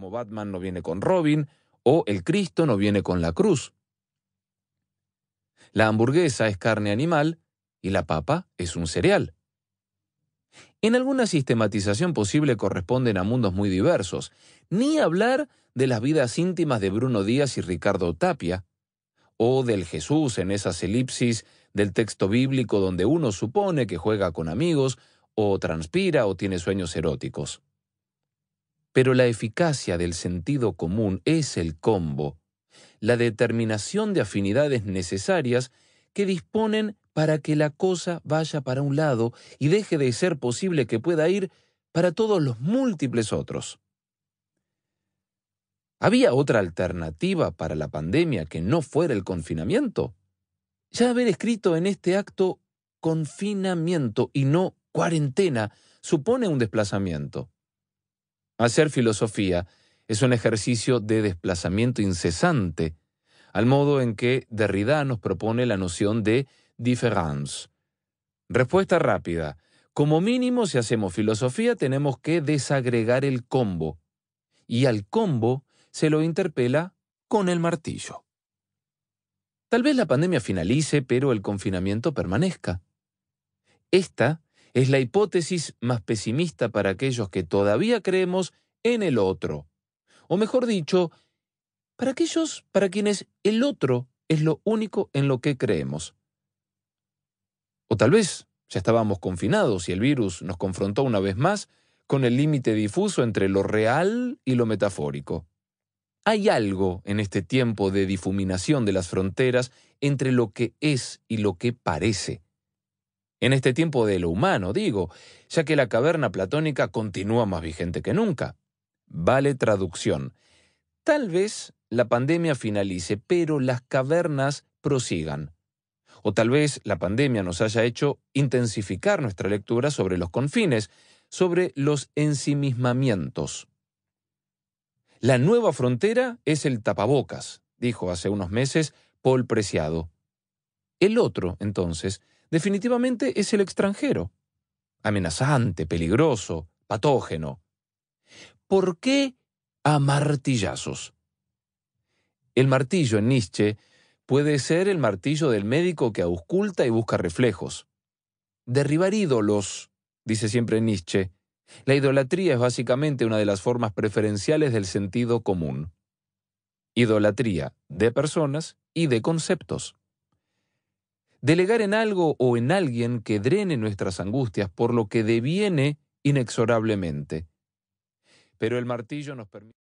como Batman no viene con Robin, o el Cristo no viene con la cruz. La hamburguesa es carne animal y la papa es un cereal. En alguna sistematización posible corresponden a mundos muy diversos, ni hablar de las vidas íntimas de Bruno Díaz y Ricardo Tapia, o del Jesús en esas elipsis del texto bíblico donde uno supone que juega con amigos, o transpira o tiene sueños eróticos. Pero la eficacia del sentido común es el combo, la determinación de afinidades necesarias que disponen para que la cosa vaya para un lado y deje de ser posible que pueda ir para todos los múltiples otros. ¿Había otra alternativa para la pandemia que no fuera el confinamiento? Ya haber escrito en este acto confinamiento y no cuarentena supone un desplazamiento. Hacer filosofía es un ejercicio de desplazamiento incesante, al modo en que Derrida nos propone la noción de différence. Respuesta rápida. Como mínimo, si hacemos filosofía, tenemos que desagregar el combo. Y al combo se lo interpela con el martillo. Tal vez la pandemia finalice, pero el confinamiento permanezca. Esta es la hipótesis más pesimista para aquellos que todavía creemos en el otro. O mejor dicho, para aquellos para quienes el otro es lo único en lo que creemos. O tal vez ya estábamos confinados y el virus nos confrontó una vez más con el límite difuso entre lo real y lo metafórico. Hay algo en este tiempo de difuminación de las fronteras entre lo que es y lo que parece. En este tiempo de lo humano, digo, ya que la caverna platónica continúa más vigente que nunca. Vale traducción. Tal vez la pandemia finalice, pero las cavernas prosigan. O tal vez la pandemia nos haya hecho intensificar nuestra lectura sobre los confines, sobre los ensimismamientos. La nueva frontera es el tapabocas, dijo hace unos meses Paul Preciado. El otro, entonces, definitivamente es el extranjero. Amenazante, peligroso, patógeno. ¿Por qué a martillazos? El martillo en Nietzsche puede ser el martillo del médico que ausculta y busca reflejos. Derribar ídolos, dice siempre Nietzsche. La idolatría es básicamente una de las formas preferenciales del sentido común. Idolatría de personas y de conceptos delegar en algo o en alguien que drene nuestras angustias, por lo que deviene inexorablemente. Pero el martillo nos permite...